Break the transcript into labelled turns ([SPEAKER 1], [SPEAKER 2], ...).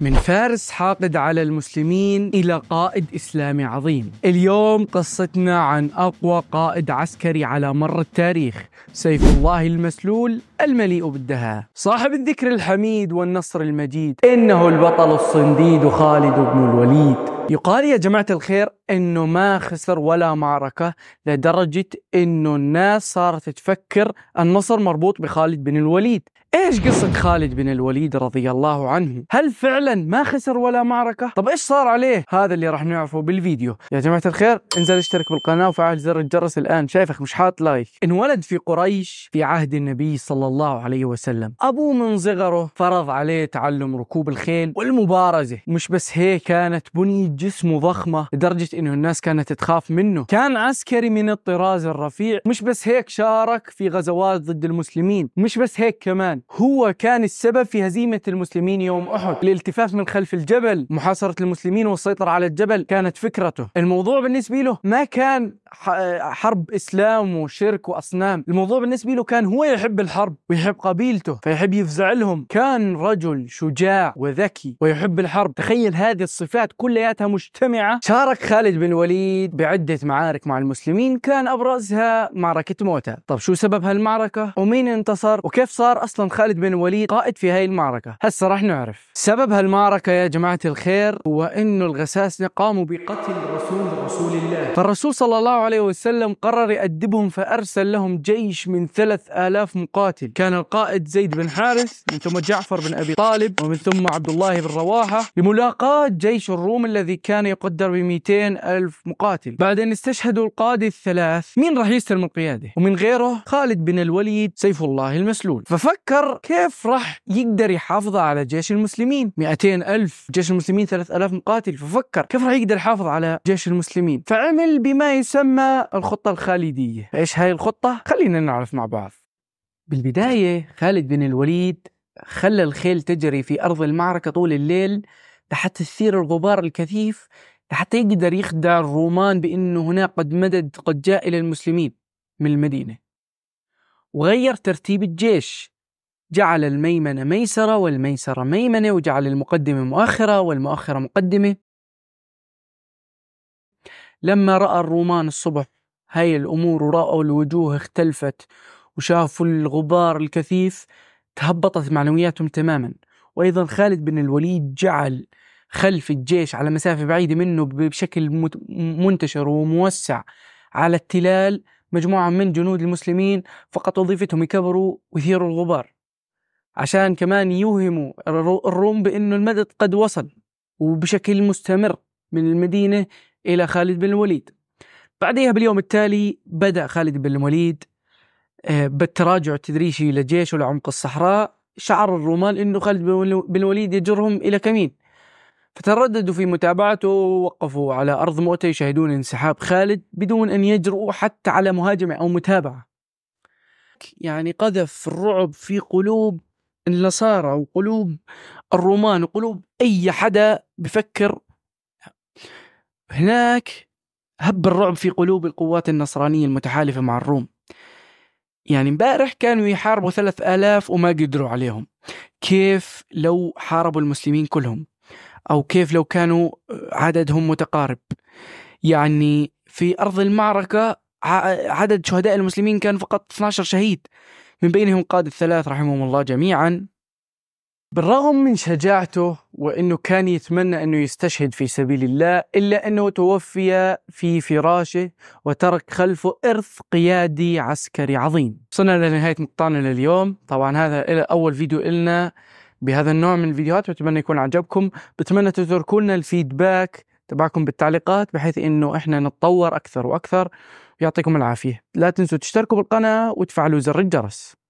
[SPEAKER 1] من فارس حاقد على المسلمين إلى قائد إسلامي عظيم اليوم قصتنا عن أقوى قائد عسكري على مر التاريخ سيف الله المسلول المليء بالدهاء صاحب الذكر الحميد والنصر المجيد إنه البطل الصنديد خالد بن الوليد يقال يا جماعة الخير انه ما خسر ولا معركة لدرجة انه الناس صارت تفكر النصر مربوط بخالد بن الوليد ايش قصة خالد بن الوليد رضي الله عنه هل فعلا فعلا ما خسر ولا معركة طب ايش صار عليه هذا اللي راح نعرفه بالفيديو يا جماعة الخير انزل اشترك بالقناة وفعل زر الجرس الآن شايفك مش حاط لايك انولد في قريش في عهد النبي صلى الله عليه وسلم أبوه من صغره فرض عليه تعلم ركوب الخيل والمبارزة مش بس هيك كانت بنية جسمه ضخمة لدرجة انه الناس كانت تخاف منه كان عسكري من الطراز الرفيع مش بس هيك شارك في غزوات ضد المسلمين مش بس هيك كمان هو كان السبب في هزيمة المسلمين يوم أحد الالتفات الالتفاف من خلف الجبل محاصرة المسلمين والسيطرة على الجبل كانت فكرته الموضوع بالنسبة له ما كان حرب إسلام وشرك وأصنام الموضوع بالنسبة له كان هو يحب الحرب ويحب قبيلته فيحب يفزع لهم كان رجل شجاع وذكي ويحب الحرب تخيل هذه الصفات كلياتها مجتمعة شارك خالد بن الوليد بعدة معارك مع المسلمين كان أبرزها معركة موتى طب شو سبب هالمعركة ومين انتصر وكيف صار أصلا خالد بن الوليد قائد في هاي المعركة هسه راح نعرف سبب المعركة يا جماعة الخير هو أن الغساسنة قاموا بقتل رسول رسول الله فالرسول صلى الله عليه وسلم قرر يأدبهم فأرسل لهم جيش من ثلاث آلاف مقاتل كان القائد زيد بن حارث من ثم جعفر بن أبي طالب ومن ثم عبد الله بن رواحة لملاقاة جيش الروم الذي كان يقدر ب ألف مقاتل بعد أن استشهدوا القادة الثلاث مين راح يستلم القيادة ومن غيره خالد بن الوليد سيف الله المسلول ففكر كيف راح يقدر يحافظ على جيش المسلمين 200 200 ألف جيش المسلمين 3000 مقاتل ففكر كيف راح يقدر يحافظ على جيش المسلمين فعمل بما يسمى الخطة الخالدية إيش هاي الخطة؟ خلينا نعرف مع بعض بالبداية خالد بن الوليد خلى الخيل تجري في أرض المعركة طول الليل لحتى تثير الغبار الكثيف لحتى يقدر يخدع الرومان بأنه هناك قد مدد قد جاء إلى المسلمين من المدينة وغير ترتيب الجيش جعل الميمنة ميسرة والميسرة ميمنة وجعل المقدمة مؤخرة والمؤخرة مقدمة لما رأى الرومان الصبح هاي الأمور ورأوا الوجوه اختلفت وشافوا الغبار الكثيف تهبطت معنوياتهم تماما وأيضا خالد بن الوليد جعل خلف الجيش على مسافة بعيدة منه بشكل منتشر وموسع على التلال مجموعة من جنود المسلمين فقط وظيفتهم يكبروا ويثيروا الغبار عشان كمان يوهموا الروم بأنه المدد قد وصل وبشكل مستمر من المدينة إلى خالد بن الوليد بعدها باليوم التالي بدأ خالد بن الوليد آه، بالتراجع التدريجي لجيشه لعمق الصحراء شعر الرومان أنه خالد بن الوليد يجرهم إلى كمين فترددوا في متابعته ووقفوا على أرض مؤتة يشاهدون انسحاب خالد بدون أن يجرؤوا حتى على مهاجمة أو متابعة يعني قذف الرعب في قلوب النصارى وقلوب الرومان وقلوب اي حدا بفكر هناك هب الرعب في قلوب القوات النصرانية المتحالفة مع الروم يعني امبارح كانوا يحاربوا ثلاث آلاف وما قدروا عليهم كيف لو حاربوا المسلمين كلهم أو كيف لو كانوا عددهم متقارب يعني في أرض المعركة عدد شهداء المسلمين كان فقط 12 شهيد من بينهم قاد الثلاث رحمهم الله جميعا بالرغم من شجاعته وأنه كان يتمنى أنه يستشهد في سبيل الله إلا أنه توفي في فراشه وترك خلفه إرث قيادي عسكري عظيم وصلنا لنهاية مقطعنا لليوم طبعا هذا إلى أول فيديو إلنا بهذا النوع من الفيديوهات وأتمنى يكون عجبكم بتمنى تتركوا لنا الفيدباك تبعكم بالتعليقات بحيث أنه إحنا نتطور أكثر وأكثر ويعطيكم العافية لا تنسوا تشتركوا بالقناة وتفعلوا زر الجرس